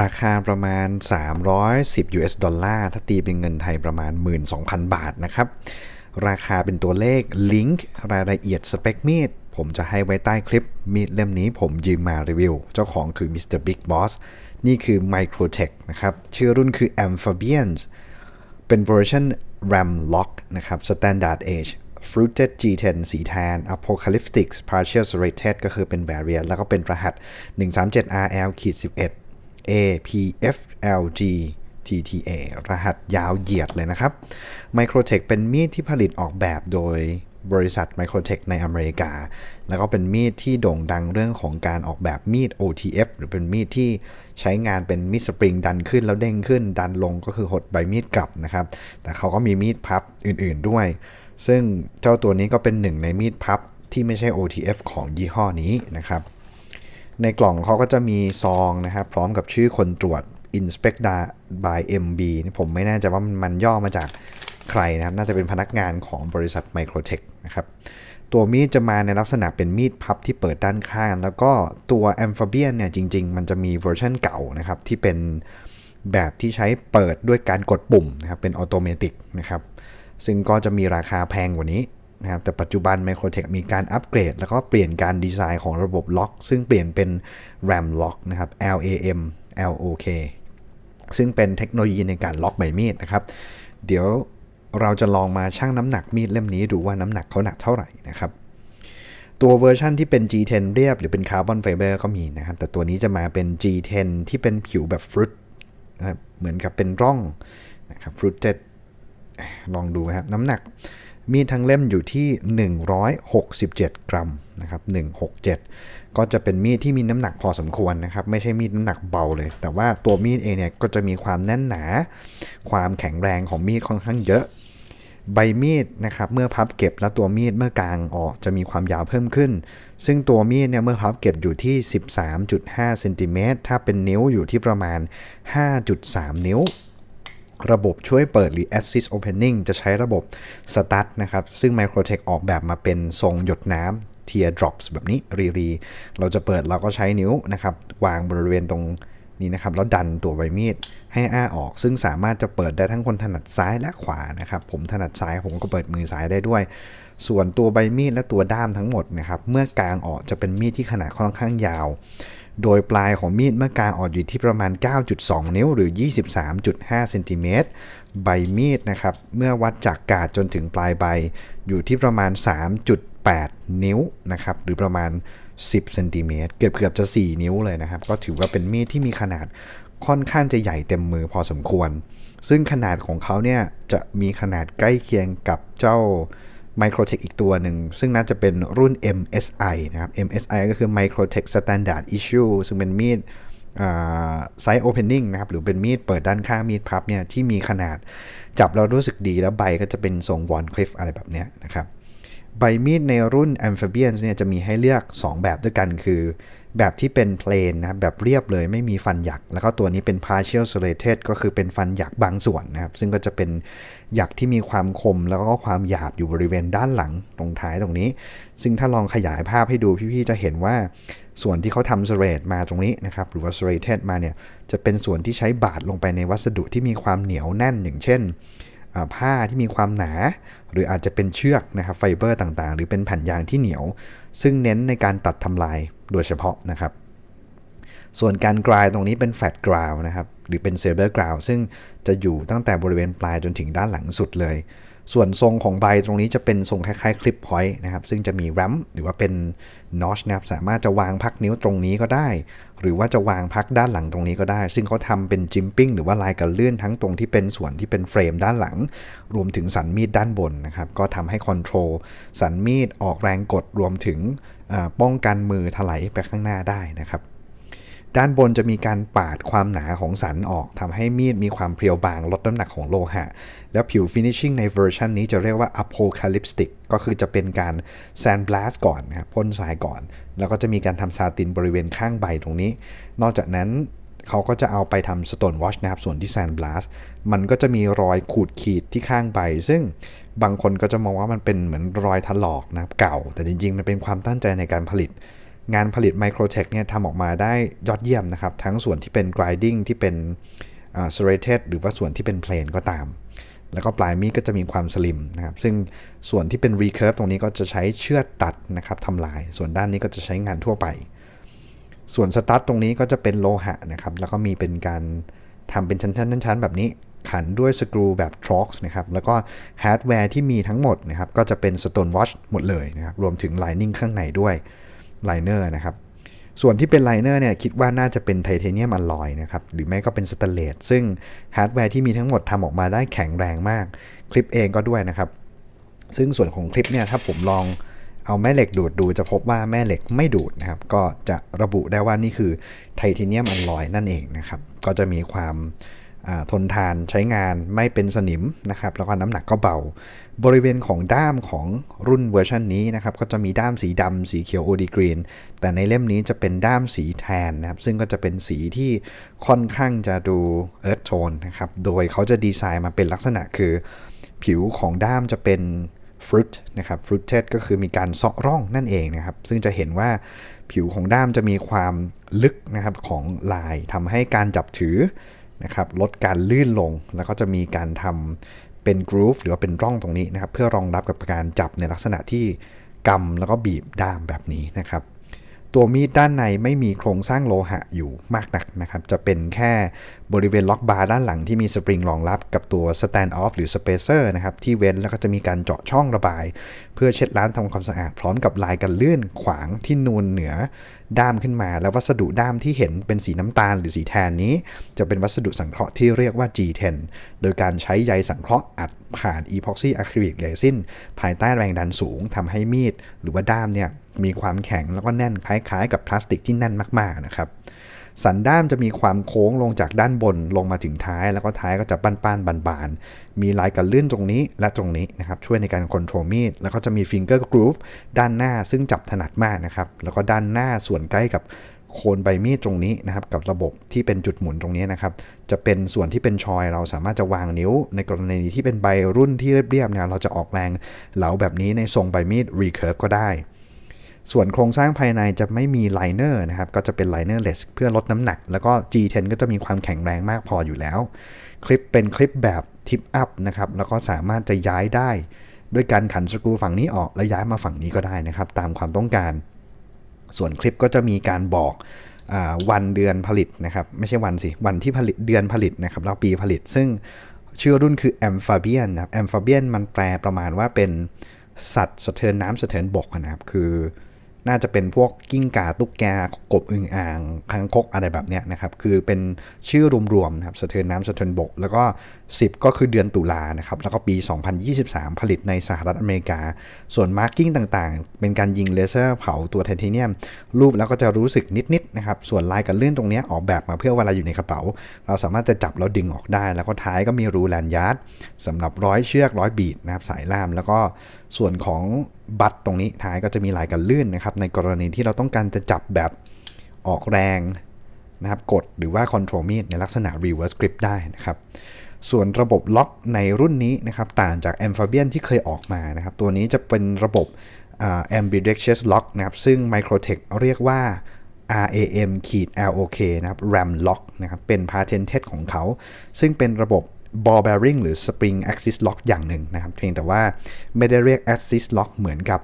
ราคาประมาณ 310 US ดอลลาร์ถ้าตีเป็นเงินไทยประมาณ 12,000 บาทนะครับ ราคาเป็นตัวเลขลิงก์รายละเอียดสเปคมีด ผมจะให้ไว้ใต้คลิปมีดเล่มนี้ผมยืมมารีวิว เจ้าของคือ Mr. Big Boss นี่คือ Microtech นะครับ ชื่อรุ่นคือ Amphibians เป็นเวอร์ชัน RAM Lock นะครับ Standard Age Fruited G10 สีแทน Apocalyptic Partial Serrated ก็คือเป็น Barrier แล้วก็เป็นรหัส 137RL-11 APFLG TTA รหัสยาวเหยียดเลยนะครับ Microtech เป็นมีดที่ผลิตออกแบบโดยบริษัท Microtech ในอเมริกา แล้วก็เป็นมีดที่โด่งดังเรื่องของการออกแบบมีด OTF หรือเป็นมีดที่ใช้งานเป็นมีดสปริงดันขึ้นแล้วเด้งขึ้น ดันลงก็คือหดใบมีดกลับนะครับ แต่เขาก็มีมีดพับอื่นๆด้วย ซึ่งเจ้าตัวนี้ก็เป็นหนึ่งในมีดพับที่ไม่ใช่ OTF ของยี่ห้อนี้นะครับในกล่องเขาก็จะมีซองนะครับ พร้อมกับชื่อคนตรวจ inspect by MB ผมไม่แน่ใจว่ามันย่อมาจากใครนะครับ น่าจะเป็นพนักงานของบริษัท Microtech นะครับตัวมีดจะมาในลักษณะเป็นมีดพับที่เปิดด้านข้าง แล้วก็ตัว a m p h i b i a n เนี่ยจริงๆ มันจะมีเวอร์ชันเก่านะครับ ที่เป็นแบบที่ใช้เปิดด้วยการกดปุ่มนะครับ เป็นออโตเมติกนะครับ ซึ่งก็จะมีราคาแพงกว่านี้นะครับแต่ปัจจุบัน Microtech มีการอัปเกรด แล้วก็เปลี่ยนการดีไซน์ของระบบล็อก ซึ่งเปลี่ยนเป็น RAM Lock นะครับ L A M L O K ซึ่งเป็นเทคโนโลยีในการล็อกใบมีดนะครับ เดี๋ยวเราจะลองมาชั่งน้ำหนักมีดเล่มนี้ดูว่าน้ำหนักเขาหนักเท่าไหร่นะครับ ตัวเวอร์ชันที่เป็น G10 เรียบหรือเป็นคาร์บอนไฟเบอร์ก็มีนะครับ แต่ตัวนี้จะมาเป็น G10 ที่เป็นผิวแบบฟรุตนะเหมือนกับเป็นร่องนะครับฟรุตเจ็ดลองดูนะครับน้ำหนักมีทั้งเล่มอยู่ที่ 167 กรัม นะครับ167 ก็จะเป็นมีดที่มีน้ำหนักพอสมควรนะครับ ไม่ใช่มีดน้ำหนักเบาเลย แต่ว่าตัวมีดเองเนี่ยก็จะมีความแน่นหนา ความแข็งแรงของมีดค่อนข้างเยอะ ใบมีดนะครับ เมื่อพับเก็บแล้วตัวมีดเมื่อกลางออกจะมีความยาวเพิ่มขึ้น ซึ่งตัวมีดเนี่ยเมื่อพับเก็บอยู่ที่13.5เซนติเมตรถ้าเป็นนิ้วอยู่ที่ประมาณ 5.3 นิ้วระบบช่วยเปิดหรือ assist opening จะใช้ระบบ start นะครับ ซึ่ง Microtech ออกแบบมาเป็นทรงหยดน้ำ tear drops แบบนี้ รีรีเราจะเปิดเราก็ใช้นิ้วนะครับวางบริเวณตรงนี้นะครับ แล้วดันตัวใบมีดให้อ้าออก ซึ่งสามารถจะเปิดได้ทั้งคนถนัดซ้ายและขวานะครับ ผมถนัดซ้ายผมก็เปิดมือซ้ายได้ด้วย ส่วนตัวใบมีดและตัวด้ามทั้งหมดนะครับเมื่อกลางออกจะเป็นมีดที่ขนาดค่อนข้างยาวโดยปลายของมีดเมื่อกาออดอยู่ที่ประมาณ 9.2 นิ้วหรือ 23.5เซนติเมตรใบมีดนะครับ เมื่อวัดจากกาดจนถึงปลายใบ อยู่ที่ประมาณ 3.8 นิ้วนะครับ หรือประมาณ 10 เซนติเมตร เกือบเกือบจะ 4 นิ้วเลยนะครับ ก็ถือว่าเป็นมีดที่มีขนาดค่อนข้างจะใหญ่เต็มมือพอสมควร ซึ่งขนาดของเขาเนี่ยจะมีขนาดใกล้เคียงกับเจ้า Microtech อีกตัวหนึ่ง ซึ่งน่าจะเป็นรุ่น MSI นะครับ MSI ก็คือ Microtech Standard Issue ซึ่งเป็นมีดไซส์โอเพนนิ่งนะครับหรือเป็นมีดเปิดด้านข้างมีดพับเนี่ยที่มีขนาด จับเรารู้สึกดีแล้วใบก็จะเป็นทรงวอนคลิฟอะไรแบบเนี้ยนะครับใบมีดในรุ่น a m p h i b i a n เนี่ยจะมีให้เลือก 2 แบบด้วยกัน คือ แบบที่เป็นเพลนนะแบบเรียบเลย ไม่มีฟันหยัก แล้วก็ตัวนี้เป็น partial serrated ก็คือเป็นฟันหยักบางส่วนนะครับซึ่งก็จะเป็นหยักที่มีความคมแล้วก็ความหยาบอยู่บริเวณด้านหลังตรงท้ายตรงนี้ ซึ่งถ้าลองขยายภาพให้ดูพี่ๆจะเห็นว่า ส่วนที่เขาทำ serrate มาตรงนี้นะครับหรือว่า serrated มาเนี่ยจะเป็นส่วนที่ใช้บาดลงไปในวัสดุที่มีความเหนียวแน่นอย่าง เช่นผ้าที่มีความหนา หรืออาจจะเป็นเชือกนะครับไฟเบอร์ต่างๆ หรือเป็นแผ่นยางที่เหนียว ซึ่งเน้นในการตัดทำลายโดยเฉพาะนะครับ ส่วนการกรายตรงนี้เป็นแฟตกราวนะครับหรือเป็นเซเบอร์กราวซึ่งจะอยู่ตั้งแต่บริเวณปลายจนถึงด้านหลังสุดเลยส่วนทรงของใบตรงนี้จะเป็นทรงคล้าย ๆ คลิปพอยต์นะครับซึ่งจะมีแรมหรือว่าเป็นนอชนะครับสามารถจะวางพักนิ้วตรงนี้ก็ได้ หรือว่าจะวางพักด้านหลังตรงนี้ก็ได้ ซึ่งเขาทำเป็นจิมปิ้งหรือว่าลายกระเลื่อนทั้งตรงที่เป็นส่วนที่เป็นเฟรมด้านหลัง รวมถึงสันมีดด้านบนนะครับ ก็ทำให้คอนโทรลสันมีด ออกแรงกดรวมถึงป้องกันมือถลายไปข้างหน้าได้นะครับด้านบนจะมีการปาดความหนาของสันออกทำให้มีดมีความเพรียวบางลดน้ำหนักของโลหะแล้วผิวฟินิชชิ่งในเวอร์ชันนี้จะเรียกว่า a p o c a l ิป t i c ก็คือจะเป็นการ sandblast ก่อนนะพ่นทรายก่อน แล้วก็จะมีการทำซาตินบริเวณข้างใบตรงนี้ นอกจากนั้นเขาก็จะเอาไปทำ stone w a h นะครับ ส่วนที่ sandblast มันก็จะมีรอยขูดขีดที่ข้างใบ ซึ่งบางคนก็จะมองว่ามันเป็นเหมือนรอยถลอกนะเก่า แต่จริง ๆ มันเป็นความตั้งใจในการผลิตงานผลิต m i โครเทคเนี่ยทำออกมาได้ยอดเยี่ยมนะครับ ทั้งส่วนที่เป็น grinding ที่เป็น s e r ร a t e d หรือว่าส่วนที่เป็น p l a นก็ตาม แล้วก็ปลายมีดก็จะมีความสลิมนะครับซึ่งส่วนที่เป็น recurve ตรงนี้ก็จะใช้เชือดตัดนะครับทำลายส่วนด้านนี้ก็จะใช้งานทั่วไป ส่วนสตัดตรงนี้ก็จะเป็นโลหะนะครับแล้วก็มีเป็นการทำเป็นชั้นๆๆแบบนี้ขันด้วยสกรูแบบ t r o x นะครับแล้วก็ฮาร์ดแวร์ที่มีทั้งหมดนะครับก็จะเป็น Stone Watch หมดเลยนะครับรวมถึง Lining ข้างในด้วยไลเนอร์นะครับ ส่วนที่เป็นไลเนอร์เนี่ยคิดว่าน่าจะเป็นไทเทเนียมอลลอยนะครับ หรือไม่ก็เป็นสเตเลตซึ่งฮาร์ดแวร์ที่มีทั้งหมดทำออกมาได้แข็งแรงมาก คลิปเองก็ด้วยนะครับ ซึ่งส่วนของคลิปเนี่ยถ้าผมลองเอาแม่เหล็กดูดดู จะพบว่าแม่เหล็กไม่ดูดนะครับ ก็จะระบุได้ว่านี่คือไทเทเนียมอลลอยนั่นเองนะครับ ก็จะมีความทนทานใช้งานไม่เป็นสนิมนะครับ แล้วก็น้ำหนักก็เบาบริเวณของด้ามของรุ่นเวอร์ชันนี้นะครับ ก็จะมีด้ามสีดำสีเขียวโอดีกรีนแต่ในเล่มนี้จะเป็นด้ามสีแทนนะครับ ซึ่งก็จะเป็นสีที่ค่อนข้างจะดูเอิร์ธโทนนะครับโดยเขาจะดีไซน์มาเป็นลักษณะคือผิวของด้ามจะเป็นฟรุตนะครับฟรุตเทสก็คือมีการเซาะร่องนั่นเองนะครับ ซึ่งจะเห็นว่าผิวของด้ามจะมีความลึกนะครับของลายทำให้การจับถือนะครับลดการลื่นลง แล้วก็จะมีการทำเป็นกรูฟหรือว่าเป็นร่องตรงนี้นะครับเพื่อรองรับกับการจับในลักษณะที่กำแล้วก็บีบด้ามแบบนี้นะครับตัวมีดด้านในไม่มีโครงสร้างโลหะอยู่มากนักนะครับ จะเป็นแค่บริเวณล็อกบาร์ด้านหลังที่มีสปริงรองรับกับตัวสแตนด์ออฟหรือสเปเซอร์นะครับที่เว้นแล้วก็จะมีการเจาะช่องระบาย เพื่อเช็ดล้างทำความสะอาดพร้อมกับลายกันเลื่อนขวางที่นูนเหนือด้ามขึ้นมาแล้ววัสดุด้ามที่เห็นเป็นสีน้ำตาลหรือสีแทนนี้ จะเป็นวัสดุสังเคราะห์ที่เรียกว่า G10 โดยการใช้ใยสังเคราะห์อัด ผ่านอีพ็อกซี่อะคริลิกเรซินภายใต้แรงดันสูง ทำให้มีด หรือว่าด้ามเนี่ยมีความแข็งแล้วก็แน่นคล้ายๆกับพลาสติกที่แน่นมากๆนะครับสันด้ามจะมีความโค้งลงจากด้านบนลงมาถึงท้ายแล้วก็ท้ายก็จะปั้นปานบานๆ มีลายกระลื่นตรงนี้และตรงนี้นะครับช่วยในการคอนโทรลมีดแล้วก็จะมีฟิงเกอร์กรูฟด้านหน้าซึ่งจับถนัดมากนะครับแล้วก็ด้านหน้าส่วนใกล้กับโคนใบมีดตรงนี้นะครับกับระบบที่เป็นจุดหมุนตรงนี้นะครับจะเป็นส่วนที่เป็นชอย เราสามารถจะวางนิ้ว ในกรณีที่เป็นใบรุ่นที่เรียบๆเนี่ยเราจะออกแรงเหลาแบบนี้ในทรงใบมีดรีเคิร์ฟก็ได้ส่วนโครงสร้างภายในจะไม่มีไลเนอร์นะครับ ก็จะเป็นไลเนอร์เลสเพื่อลดน้ำหนัก แล้วก็ G10 ก็จะมีความแข็งแรงมากพออยู่แล้ว คลิปเป็นคลิปแบบทิปอัพนะครับ แล้วก็สามารถจะย้ายได้ด้วยการขันสกรูฝั่งนี้ออก แล้วย้ายมาฝั่งนี้ก็ได้นะครับ ตามความต้องการ ส่วนคลิปก็จะมีการบอกวันเดือนผลิตนะครับ ไม่ใช่วันสิ วันที่ผลิต เดือนผลิตนะครับ แล้วปีผลิต ซึ่งชื่อรุ่นคือ Amphibian นะครับ Amphibian มันแปลประมาณว่าเป็นสัตว์สะเทินน้ำสะเทินบกนะครับ คือน่าจะเป็นพวกกิ้งกาตุ๊กแกกบอึงอ่างคังคกอะไรแบบเนี้ยนะครับ คือเป็นชื่อรวมๆนะครับ สะเทินน้ำสะเทินบก แล้วก็ 10 ก็คือเดือนตุลานะครับ แล้วก็ปี 2023 ผลิตในสหรัฐอเมริกา ส่วนมาร์กิ้งต่างๆ เป็นการยิงเลเซอร์เผา ตัวไทเทเนียม รูปแล้วก็จะรู้สึกนิดๆ นะครับ ส่วนลายกันเลื่อนตรงนี้ออกแบบมาเพื่อเวลาอยู่ในกระเป๋า เราสามารถจะจับแล้วดึงออกได้ แล้วก็ท้ายก็มีรูแลนยาร์ดสำหรับร้อยเชือกร้อยบีดนะครับสายล่ามแล้วก็ส่วนของบัตรตรงนี้ท้ายก็จะมีลายกันลื่นนะครับในกรณีที่เราต้องการจะจับแบบออกแรงนะครับกดหรือว่าคอนโทรลมีดในลักษณะ reverse grip ได้นะครับส่วนระบบล็อกในรุ่นนี้นะครับต่างจาก a m p h i b i a n ที่เคยออกมานะครับตัวนี้จะเป็นระบบ ambidextrous lock นะครับซึ่ง microtech เรียกว่า RAM-LOK นะครับ RAM lock นะครับเป็น patented ของเขา ซึ่งเป็นระบบบอลแบริงหรือสปริงแอคซิสล็อกอย่างหนึ่งนะครับ เพียงแต่ว่าไม่ได้เรียกแอคซิสล็อกเหมือนกับ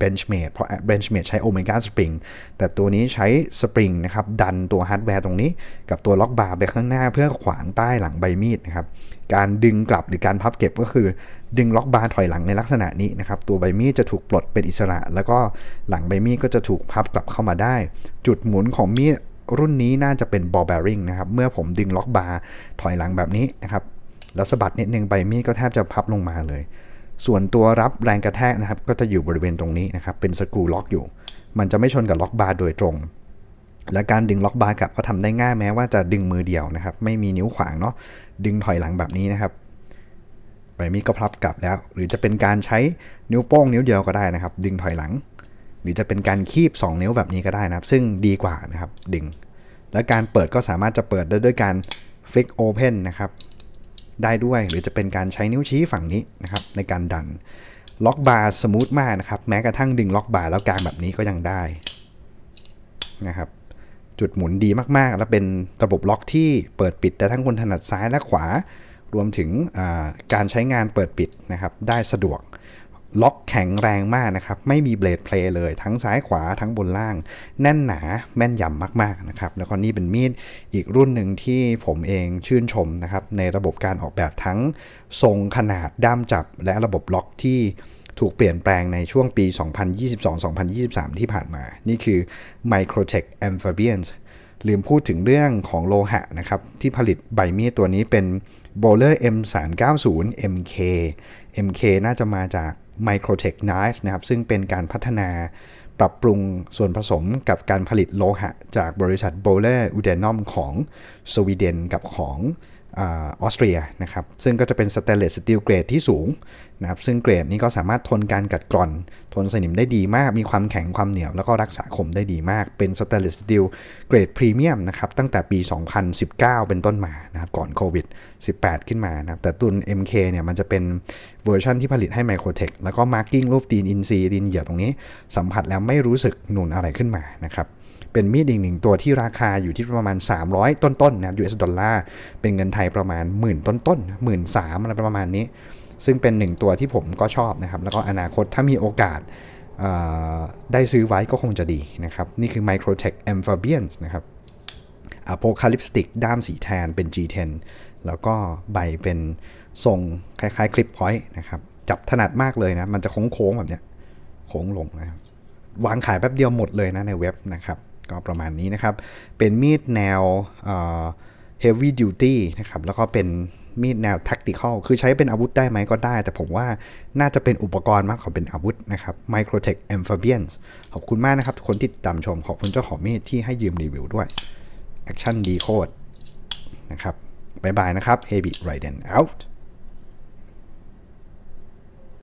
benchmade เพราะ benchmade ใช้ omega spring แต่ตัวนี้ใช้ spring นะครับ ดันตัวฮาร์ดแวร์ตรงนี้กับตัวล็อกบาร์ไปข้างหน้าเพื่อขวางใต้หลังใบมีดนะครับ การดึงกลับหรือการพับเก็บก็คือดึงล็อกบาร์ถอยหลังในลักษณะนี้นะครับ ตัวใบมีดจะถูกปลดเป็นอิสระ แล้วก็หลังใบมีดก็จะถูกพับกลับเข้ามาได้ จุดหมุนของมีดรุ่นนี้น่าจะเป็นบอลแบริงนะครับเมื่อผมดึงล็อกบาร์ถอยหลังแบบนี้นะครับแล้วสะบัดนิดนึงใบมีดก็แทบจะพับลงมาเลย ส่วนตัวรับแรงกระแทกนะครับ ก็จะอยู่บริเวณตรงนี้นะครับ เป็นสกรูล็อกอยู่ มันจะไม่ชนกับล็อกบาร์โดยตรง และการดึงล็อกบาร์กลับก็ทำได้ง่ายแม้ว่าจะดึงมือเดียวนะครับ ไม่มีนิ้วขวางเนาะดึงถอยหลังแบบนี้นะครับใบมีดก็พับกลับแล้ว หรือจะเป็นการใช้นิ้วโป้งนิ้วเดียวก็ได้นะครับ ดึงถอยหลังหรือจะเป็นการคีบ 2 นิ้วแบบนี้ก็ได้นะครับ ซึ่งดีกว่านะครับดึง และการเปิดก็สามารถจะเปิดได้ด้วยการฟลิกโอเพนนะครับได้ด้วยหรือจะเป็นการใช้นิ้วชี้ฝั่งนี้นะครับในการดันล็อกบาร์สมูทมากนะครับแม้กระทั่งดึงล็อกบาร์แล้วกางแบบนี้ก็ยังได้นะครับจุดหมุนดีมากๆ และเป็นระบบล็อกที่เปิดปิดแต่ทั้งคนถนัดซ้ายและขวา รวมถึงการใช้งานเปิดปิดนะครับได้สะดวกล็อกแข็งแรงมากนะครับไม่มีเบลดเพลย์เลยทั้งซ้ายขวาทั้งบนล่าง แน่นหนาแม่นยำมากๆนะครับแล้วก็นี่เป็นมีดอีกรุ่นหนึ่งที่ผมเองชื่นชมนะครับในระบบการออกแบบทั้งทรงขนาดด้ามจับ และระบบล็อกที่ถูกเปลี่ยนแปลงในช่วงปี 2022-2023 ที่ผ่านมา นี่คือ Microtech Amphibians ลืมพูดถึงเรื่องของโลหะนะครับที่ผลิตใบมีดตัวนี้เป็น Bowler M390 MK MK น่าจะมาจาก Microtech Knife นะครับ ซึ่งเป็นการพัฒนาปรับปรุงส่วนผสมกับการผลิตโลหะ จากบริษัทโบเลอรอูเดนอมของสวีเดนกับของออสเตรียนะครับ ซึ่งก็จะเป็นสเตนเลสสตีลเกรดที่สูงนะครับ ซึ่งเกรดนี้ก็สามารถทนการกัดกร่อน ทนสนิมได้ดีมาก มีความแข็งความเหนียว แล้วก็รักษาคมได้ดีมากเป็นสเตนเลสสตีลเกรดพรีเมียมนะครับ ตั้งแต่ปี 2019 เป็นต้นมานะครับ ก่อนโควิด18ขึ้นมานะครับ แต่ตุน MK เนี่ยมันจะเป็นเวอร์ชันที่ผลิตให้ไมโครเทคแล้วก็มาร์กิ้งรูปตีนอินซีตีนเหยื่อตรงนี้ สัมผัสแล้วไม่รู้สึกหนุนอะไรขึ้นมานะครับเป็นมีดอีกหนึ่งตัวที่ราคาอยู่ที่ประมาณ 300 ต้นๆนนะครับ US ดอลลาร์เป็นเงินไทยประมาณหมื่นต้นๆหมื่นสามอะไรประมาณนี้ ซึ่งเป็นหนึ่งตัวที่ผมก็ชอบนะครับ แล้วก็อนาคตถ้ามีโอกาสได้ซื้อไว้ก็คงจะดีนะครับ นี่คือ Microtech Amphibians นะครับ Apocalyptic ด้ามสีแทนเป็น G10 แล้วก็ใบเป็นทรงคล้ายๆคลิปพอยต์นะครับจับถนัดมากเลยนะ มันจะโค้งๆแบบเนี้ยโค้งลงนะครับวางขายแป๊บเดียวหมดเลยนะในเว็บนะครับก็ประมาณนี้นะครับ เป็นมีดแนว heavy duty นะครับ แล้วก็เป็นมีดแนว tactical คือใช้เป็นอาวุธได้ไหมก็ได้ แต่ผมว่าน่าจะเป็นอุปกรณ์มากกว่าเป็นอาวุธนะครับ Microtech Amphibians ขอบคุณมากนะครับคนที่ติดตามชม ขอบคุณเจ้าของมีดที่ให้ยืมรีวิวด้วย Action D e Code นะครับบายบายนะครับ Heavy Raiden out